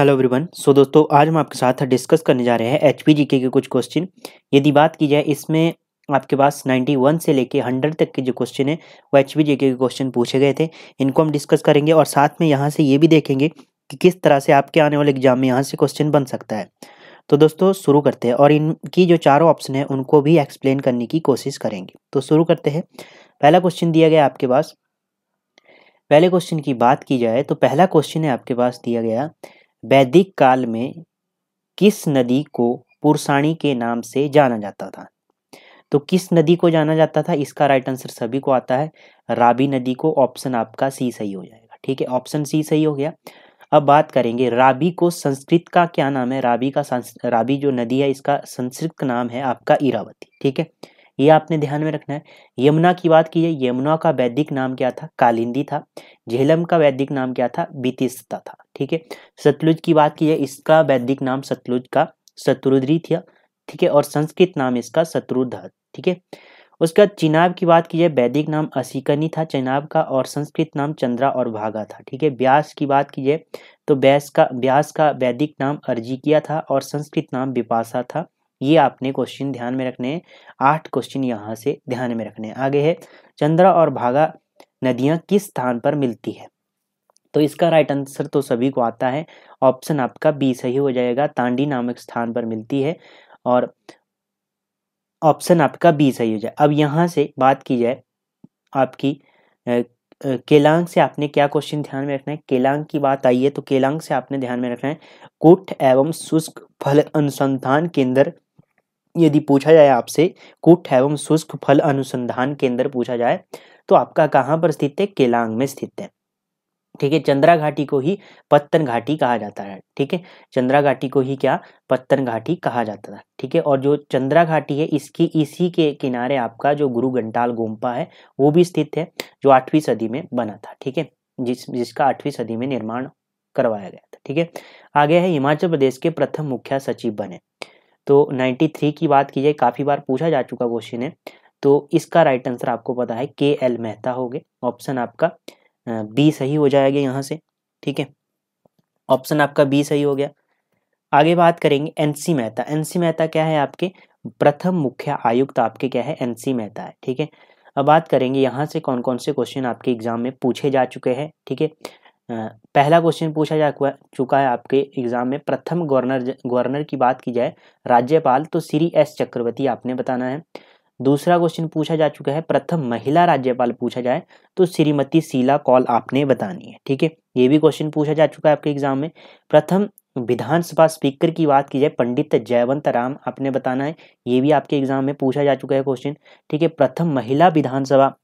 hello everyone so दोस्तों आज हम आपके साथ डिस्कस करने जा रहे हैं एच पी के कुछ क्वेश्चन यदि बात की जाए इसमें आपके पास 91 से लेके 100 तक के जो क्वेश्चन है वो एच पी के क्वेश्चन पूछे गए थे इनको हम डिस्कस करेंगे और साथ में यहाँ से ये भी देखेंगे कि किस तरह से आपके आने वाले एग्जाम में यहाँ से क्वेश्चन बन सकता है तो दोस्तों शुरू करते हैं और इनकी जो चारों ऑप्शन है उनको भी एक्सप्लेन करने की कोशिश करेंगे तो शुरू करते हैं पहला क्वेश्चन दिया गया आपके पास पहले क्वेश्चन की बात की जाए तो पहला क्वेश्चन है आपके पास दिया गया वैदिक काल में किस नदी को पुरसाणी के नाम से जाना जाता था तो किस नदी को जाना जाता था इसका राइट आंसर सभी को आता है राबी नदी को ऑप्शन आपका सी सही हो जाएगा ठीक है ऑप्शन सी सही हो गया अब बात करेंगे राबी को संस्कृत का क्या नाम है राबी का राबी जो नदी है इसका संस्कृत नाम है आपका इरावती ठीक है ये आपने ध्यान में रखना है यमुना की बात की है यमुना का वैदिक नाम क्या था कालिंदी था झेलम का वैदिक नाम क्या था बीतिस्ता था ठीक है सतलुज की बात की है इसका वैदिक नाम सतलुज का शत्रुद्री थी ठीक है और संस्कृत नाम इसका शत्रुध ठीक है उसके बाद चिनाब की बात की जाए वैदिक नाम असिकनी था चिनाब का और संस्कृत नाम चंद्रा और भागा था ठीक है ब्यास की बात की जाए तो ब्यास का व्यास का वैदिक नाम अर्जिकिया था और संस्कृत नाम विपासा था ये आपने क्वेश्चन ध्यान में रखने हैं आठ क्वेश्चन यहाँ से ध्यान में रखने हैं आगे है चंद्रा और भागा नदियाँ किस स्थान पर मिलती है तो इसका राइट आंसर तो सभी को आता है ऑप्शन आपका बी सही हो जाएगा तांडी नामक स्थान पर मिलती है और ऑप्शन आपका बी सही हो जाए अब यहाँ से बात की जाए आपकी केलांग से आपने क्या क्वेश्चन ध्यान में रखना है केलांग की बात आई है तो केलांग से आपने ध्यान में रखना है कुट एवं शुष्क फल अनुसंधान केंद्र यदि पूछा जाए आपसे कूट एवं शुष्क फल अनुसंधान केंद्र पूछा जाए तो आपका कहाँ पर स्थित है केलांग में स्थित है ठीक है चंद्रा घाटी को ही पत्तन घाटी कहा जाता है ठीक है चंद्रा घाटी को ही क्या पत्तन घाटी कहा जाता था ठीक है और जो चंद्रा घाटी है इसकी इसी के किनारे आपका जो गुरु घंटाल गोम्पा है वो भी स्थित है जो आठवीं सदी में बना था ठीक है जिस जिसका आठवीं सदी में निर्माण करवाया गया था ठीक है आगे है हिमाचल प्रदेश के प्रथम मुख्य सचिव बने तो 93 की बात की जाए काफ़ी बार पूछा जा चुका क्वेश्चन है तो इसका राइट आंसर आपको पता है के एल मेहता हो गए ऑप्शन आपका बी सही हो जाएगा यहाँ से ठीक है ऑप्शन आपका बी सही हो गया आगे बात करेंगे N C Mehta N C Mehta क्या है आपके प्रथम मुख्य आयुक्त आपके क्या है एन सी मेहता है ठीक है अब बात करेंगे यहाँ से कौन कौन से क्वेश्चन आपके एग्जाम में पूछे जा चुके हैं ठीक है पहला क्वेश्चन पूछा जा चुका है आपके एग्जाम में प्रथम गवर्नर गवर्नर की बात की जाए राज्यपाल तो श्री एस चक्रवर्ती आपने बताना है दूसरा क्वेश्चन पूछा जा चुका है प्रथम महिला राज्यपाल पूछा जाए तो श्रीमती शीला कॉल आपने बतानी है ठीक है ये भी क्वेश्चन पूछा जा चुका है आपके एग्जाम में प्रथम विधानसभा स्पीकर की बात की जाए पंडित जयवंत राम आपने बताना है ये भी आपके एग्जाम में पूछा जा चुका है क्वेश्चन ठीक है प्रथम महिला विधानसभा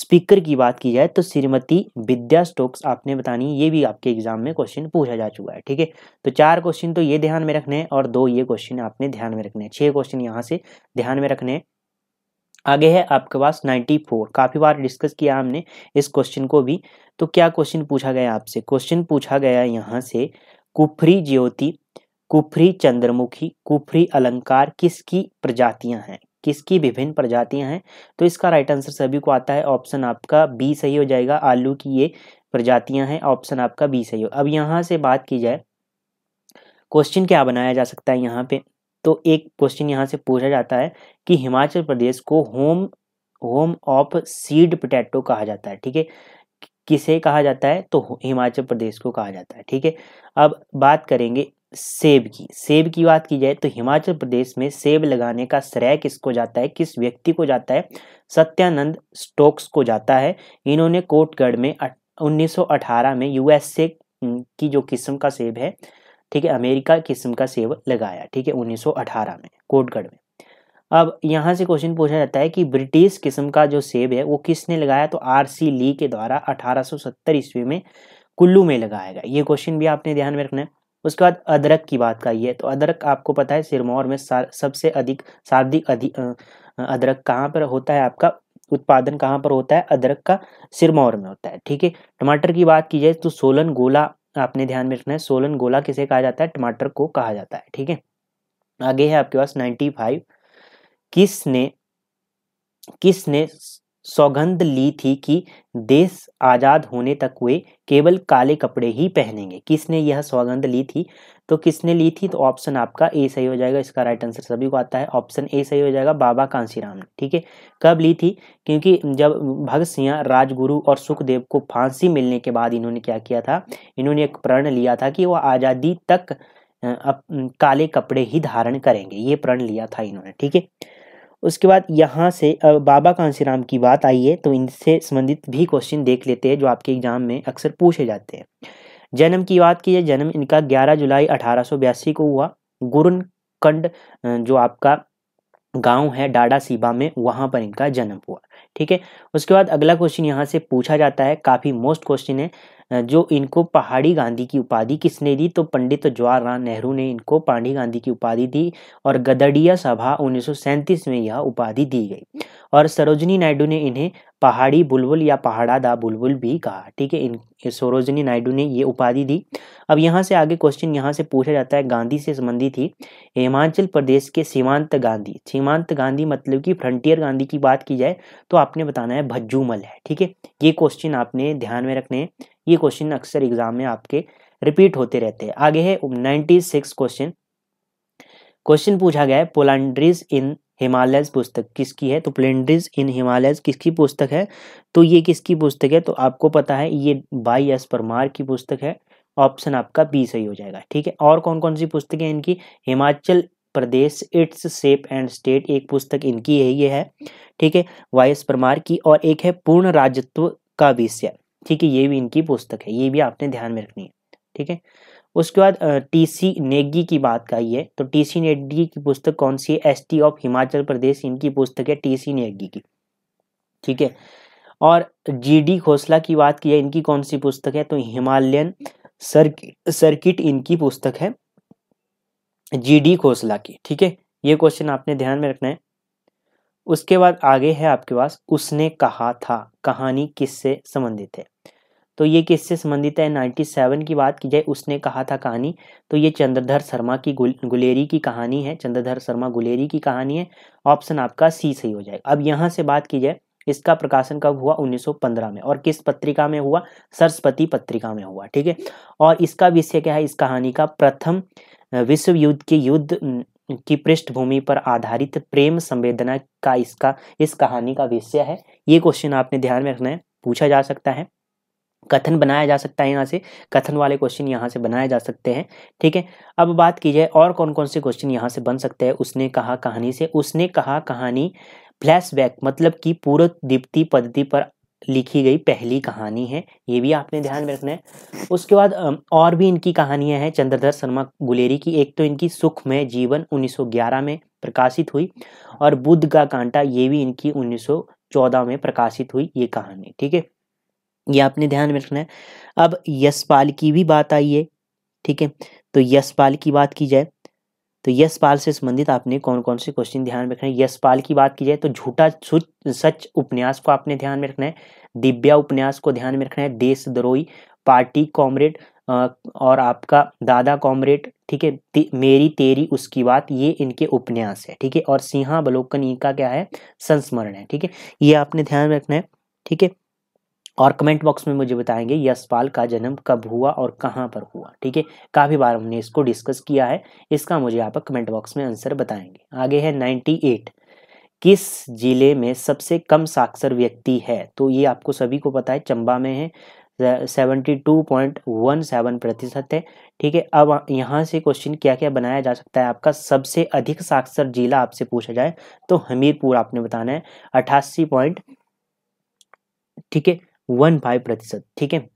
स्पीकर की बात की जाए तो श्रीमती विद्या स्टोक्स आपने बतानी ये भी आपके एग्जाम में क्वेश्चन पूछा जा चुका है ठीक है तो चार क्वेश्चन तो ये ध्यान में रखने हैं और दो ये क्वेश्चन आपने ध्यान में रखने हैं छह क्वेश्चन यहाँ से ध्यान में रखने हैं आगे है आपके पास 94 काफ़ी बार डिस्कस किया हमने इस क्वेश्चन को भी तो क्या क्वेश्चन पूछा गया आपसे क्वेश्चन पूछा गया यहाँ से कुफरी ज्योति कुफरी चंद्रमुखी कुफरी अलंकार किसकी प्रजातियां हैं किसकी विभिन्न प्रजातियां हैं तो इसका राइट आंसर सभी को आता है ऑप्शन आपका बी सही हो जाएगा आलू की ये प्रजातियां हैं ऑप्शन आपका बी सही हो अब यहाँ से बात की जाए क्वेश्चन क्या बनाया जा सकता है यहाँ पे तो एक क्वेश्चन यहाँ से पूछा जाता है कि हिमाचल प्रदेश को home home of seed potato कहा जाता है ठीक है किसे कहा जाता है तो हिमाचल प्रदेश को कहा जाता है ठीक है अब बात करेंगे सेब की सेब की बात की जाए तो हिमाचल प्रदेश में सेब लगाने का श्रेय किसको जाता है किस व्यक्ति को जाता है सत्यानंद स्टोक्स को जाता है इन्होंने कोटगढ़ में 1918 में यूएसए की जो किस्म का सेब है ठीक है अमेरिका किस्म का सेब लगाया ठीक है 1918 में कोटगढ़ में अब यहाँ से क्वेश्चन पूछा जाता है कि ब्रिटिश किस्म का जो सेब है वो किसने लगाया तो आर सी ली के द्वारा अठारह ईस्वी में कुल्लू में लगाया गया ये क्वेश्चन भी आपने ध्यान में रखना है उसके बाद अदरक की बात कही है तो अदरक आपको पता है सिरमौर में सबसे अधिक सर्वाधिक अदरक कहाँ पर होता है आपका उत्पादन कहाँ पर होता है अदरक का सिरमौर में होता है ठीक है टमाटर की बात की जाए तो सोलन गोला आपने ध्यान में रखना है सोलन गोला किसे कहा जाता है टमाटर को कहा जाता है ठीक है आगे है आपके पास नाइन्टी फाइव किसने किसने सौगंध ली थी कि देश आज़ाद होने तक वे केवल काले कपड़े ही पहनेंगे किसने यह सौगंध ली थी तो किसने ली थी तो ऑप्शन आपका ए सही हो जाएगा इसका राइट आंसर सभी को आता है ऑप्शन ए सही हो जाएगा बाबा कांशीराम ने ठीक है कब ली थी क्योंकि जब भगत सिंह राजगुरु और सुखदेव को फांसी मिलने के बाद इन्होंने क्या किया था इन्होंने एक प्रण लिया था कि वो आज़ादी तक अप, काले कपड़े ही धारण करेंगे ये प्रण लिया था इन्होंने ठीक है उसके बाद यहाँ से बाबा कांसीराम की बात आई है तो इनसे संबंधित भी क्वेश्चन देख लेते हैं जो आपके एग्जाम में अक्सर पूछे जाते हैं जन्म की बात की है जन्म इनका 11 जुलाई अठारह को हुआ गुरुनकंड जो आपका गांव है डाडा सीबा में वहां पर इनका जन्म हुआ ठीक है उसके बाद अगला क्वेश्चन यहाँ से पूछा जाता है काफ़ी मोस्ट क्वेश्चन है जो इनको पहाड़ी गांधी की उपाधि किसने दी तो पंडित जवाहरलाल नेहरू ने इनको पहाड़ी गांधी की उपाधि दी और गदड़िया सभा उन्नीस में यह उपाधि दी गई और सरोजनी नायडू ने इन्हें पहाड़ी बुलबुल या पहाड़ा दा बुलबुल भी कहा ठीक है इन सरोजनी नायडू ने ये उपाधि दी अब यहाँ से आगे क्वेश्चन यहाँ से पूछा जाता है गांधी से संबंधित ही हिमाचल प्रदेश के सीमांत गांधी सीमांत गांधी मतलब कि फ्रंटियर गांधी की बात की जाए तो आपने बताना है भज्जूमल है ठीक है ये क्वेश्चन आपने ध्यान में रखने हैं ये क्वेश्चन अक्सर एग्जाम में आपके रिपीट होते रहते हैं आगे है नाइन्टी सिक्स क्वेश्चन क्वेश्चन पूछा गया है पोलैंड्रीज इन हिमालयस पुस्तक किसकी है तो पोलेंड्रीज इन हिमालयस किसकी पुस्तक है तो ये किसकी पुस्तक है तो आपको पता है ये बाई एस परमार की पुस्तक है ऑप्शन आपका बी सही हो जाएगा ठीक है और कौन कौन सी पुस्तकें इनकी हिमाचल प्रदेश इट्स सेप एंड स्टेट एक पुस्तक इनकी है ये है ठीक है वाई एस परमार की और एक है पूर्ण राजत्व का विषय ठीक है ये भी इनकी पुस्तक है ये भी आपने ध्यान में रखनी है ठीक है उसके बाद टीसी नेगी की बात कही है तो टीसी नेगी की पुस्तक कौन सी है एस ऑफ हिमाचल प्रदेश इनकी पुस्तक है सी नेगी की ठीक है और जीडी खोसला की बात की है इनकी कौन सी पुस्तक है तो हिमालयन सर्किट सर्किट इनकी पुस्तक है जीडी खोसला की ठीक है ये क्वेश्चन आपने ध्यान में रखना है उसके बाद आगे है आपके पास उसने कहा था कहानी किससे संबंधित है तो ये किससे संबंधित है 97 की बात की जाए उसने कहा था कहानी तो ये चंद्रधर शर्मा की गुल, गुलेरी की कहानी है चंद्रधर शर्मा गुलेरी की कहानी है ऑप्शन आपका सी सही हो जाएगा अब यहाँ से बात की जाए इसका प्रकाशन कब हुआ 1915 में और किस पत्रिका में हुआ सरस्वती पत्रिका में हुआ ठीक है और इसका विषय क्या है इस कहानी का प्रथम विश्व युद्ध के युद्ध की पृष्ठभूमि पर आधारित प्रेम संवेदना का इसका इस कहानी का विषय है ये क्वेश्चन आपने ध्यान में रखना है पूछा जा सकता है कथन बनाया जा सकता है यहाँ से कथन वाले क्वेश्चन यहाँ से बनाए जा सकते हैं ठीक है अब बात की जाए और कौन कौन से क्वेश्चन यहाँ से बन सकते हैं उसने कहा कहानी से उसने कहा कहानी फ्लैशबैक मतलब कि पूर्व दीप्ति पद्धति पर लिखी गई पहली कहानी है ये भी आपने ध्यान में रखना है उसके बाद और भी इनकी कहानियां हैं चंद्रधर शर्मा गुलेरी की एक तो इनकी सुख में जीवन 1911 में प्रकाशित हुई और बुद्ध का कांटा ये भी इनकी 1914 में प्रकाशित हुई ये कहानी ठीक है ये आपने ध्यान में रखना है अब यशपाल की भी बात आई है ठीक है तो यशपाल की बात की जाए तो यशपाल से संबंधित आपने कौन कौन से क्वेश्चन ध्यान में रखना है यशपाल की बात की जाए तो झूठा सच उपन्यास को आपने ध्यान में रखना है दिव्या उपन्यास को ध्यान में रखना है देशद्रोही पार्टी कॉमरेड और आपका दादा कॉमरेड ठीक है मेरी तेरी उसकी बात ये इनके उपन्यास है ठीक है और सिंहा बलोकन इनका क्या है संस्मरण है ठीक है ये आपने ध्यान में रखना है ठीक है और कमेंट बॉक्स में मुझे बताएंगे यशपाल का जन्म कब हुआ और कहाँ पर हुआ ठीक है काफ़ी बार हमने इसको डिस्कस किया है इसका मुझे आप कमेंट बॉक्स में आंसर बताएंगे आगे है नाइन्टी एट किस जिले में सबसे कम साक्षर व्यक्ति है तो ये आपको सभी को पता है चंबा में है 72.17 टू पॉइंट वन सेवन प्रतिशत है ठीक है अब यहाँ से क्वेश्चन क्या क्या बनाया जा सकता है आपका सबसे अधिक साक्षर जिला आपसे पूछा जाए तो हमीरपुर आपने बताना है अठासी पॉइंट ठीक है वन फाइव प्रतिशत ठीक है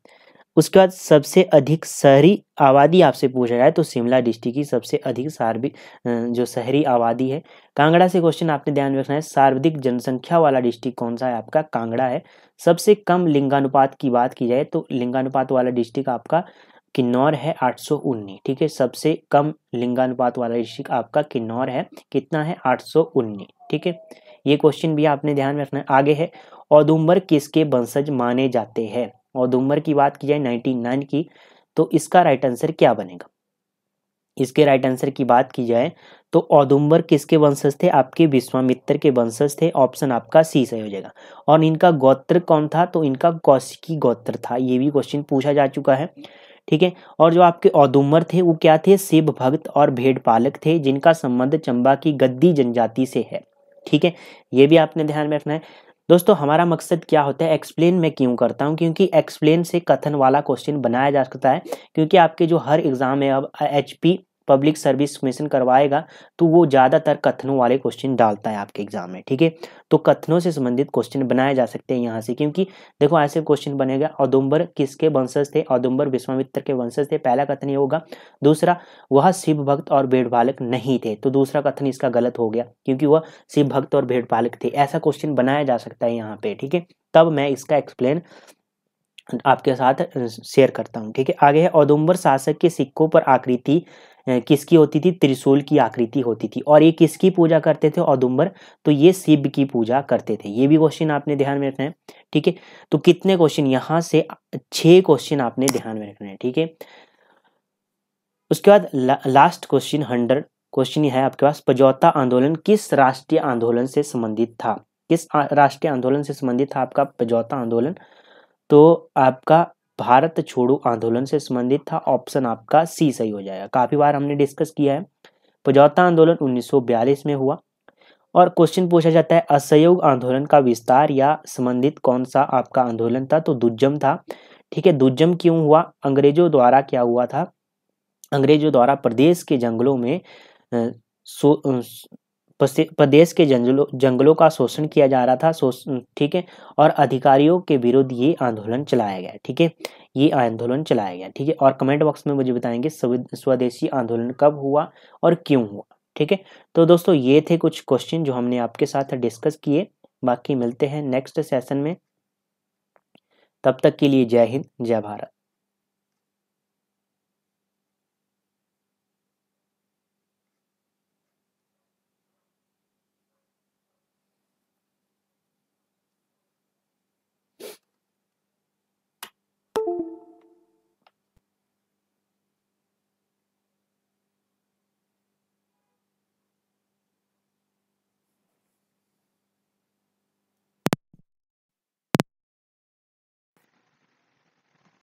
उसके बाद सबसे अधिक शहरी आबादी आपसे पूछा जाए तो शिमला डिस्ट्रिक्ट की सबसे अधिक सार्विक जो शहरी आबादी है कांगड़ा से क्वेश्चन आपने ध्यान रखना है सार्वधिक जनसंख्या वाला डिस्ट्रिक्ट कौन सा है आपका कांगड़ा है सबसे कम लिंगानुपात की बात की जाए तो लिंगानुपात वाला डिस्ट्रिक्ट आपका किन्नौर है आठ ठीक है सबसे कम लिंगानुपात वाला डिस्ट्रिक्ट आपका किन्नौर है कितना है आठ ठीक है ये क्वेश्चन भी आपने ध्यान में रखना है आगे है औदुम्बर किसके वंशज माने जाते हैं औदुम्बर की बात की जाए 99 की तो इसका राइट आंसर क्या बनेगा इसके राइट आंसर की बात की जाए तो औदुम्बर किसके वंशज थे आपके विश्वामित्र के वंशज थे ऑप्शन आपका सी सही हो जाएगा और इनका गोत्र कौन था तो इनका कौशिकी गोत्र था ये भी क्वेश्चन पूछा जा चुका है ठीक है और जो आपके औदुम्बर थे वो क्या थे शिव भक्त और भेड़ पालक थे जिनका संबंध चंबा की गद्दी जनजाति से है ठीक है ये भी आपने ध्यान में रखना है दोस्तों हमारा मकसद क्या होता है एक्सप्लेन मैं क्यों करता हूँ क्योंकि एक्सप्लेन से कथन वाला क्वेश्चन बनाया जा सकता है क्योंकि आपके जो हर एग्ज़ाम है अब H P public service commission करवाएगा तो वो ज़्यादातर कथनों वाले क्वेश्चन डालता है आपके एग्जाम में ठीक है तो कथनों से संबंधित क्वेश्चन बनाए जा सकते हैं यहाँ से क्योंकि देखो ऐसे क्वेश्चन बनेगा औदुम्बर किसके वंशज थे औदुम्बर विश्वामित्र के वंशज थे पहला कथन ये होगा दूसरा वह शिव भक्त और बालक नहीं थे तो दूसरा कथन इसका गलत हो गया क्योंकि वह शिव भक्त और बालक थे ऐसा क्वेश्चन बनाया जा सकता है यहाँ पे ठीक है तब मैं इसका एक्सप्लेन आपके साथ शेयर करता हूँ ठीक है आगे है औदुम्बर शासक के सिक्कों पर आकृति किसकी होती थी त्रिशूल की आकृति होती थी और ये किसकी पूजा करते थे औदुम्बर तो ये शिव की पूजा करते थे ये भी क्वेश्चन आपने ध्यान में रखना है ठीक है तो कितने क्वेश्चन यहाँ से छः क्वेश्चन आपने ध्यान में रखना है ठीक है उसके बाद ला, लास्ट क्वेश्चन हंड्रेड क्वेश्चन है आपके पास पजौता आंदोलन किस राष्ट्रीय आंदोलन से संबंधित था किस राष्ट्रीय आंदोलन से संबंधित था आपका पजौता आंदोलन तो आपका भारत छोड़ो आंदोलन से संबंधित था ऑप्शन आपका सी सही हो जाएगा काफ़ी बार हमने डिस्कस किया है पजौता आंदोलन 1942 में हुआ और क्वेश्चन पूछा जाता है असहयोग आंदोलन का विस्तार या संबंधित कौन सा आपका आंदोलन था तो दुज्जम था ठीक है दुज्जम क्यों हुआ अंग्रेजों द्वारा क्या हुआ था अंग्रेजों द्वारा प्रदेश के जंगलों में प्रदेश के जंगलों जंगलों का शोषण किया जा रहा था ठीक है और अधिकारियों के विरुद्ध ये आंदोलन चलाया गया ठीक है ये आंदोलन चलाया गया ठीक है और कमेंट बॉक्स में मुझे बताएंगे स्वदेशी आंदोलन कब हुआ और क्यों हुआ ठीक है तो दोस्तों ये थे कुछ क्वेश्चन जो हमने आपके साथ डिस्कस किए बाकी मिलते हैं नेक्स्ट सेशन में तब तक के लिए जय हिंद जय भारत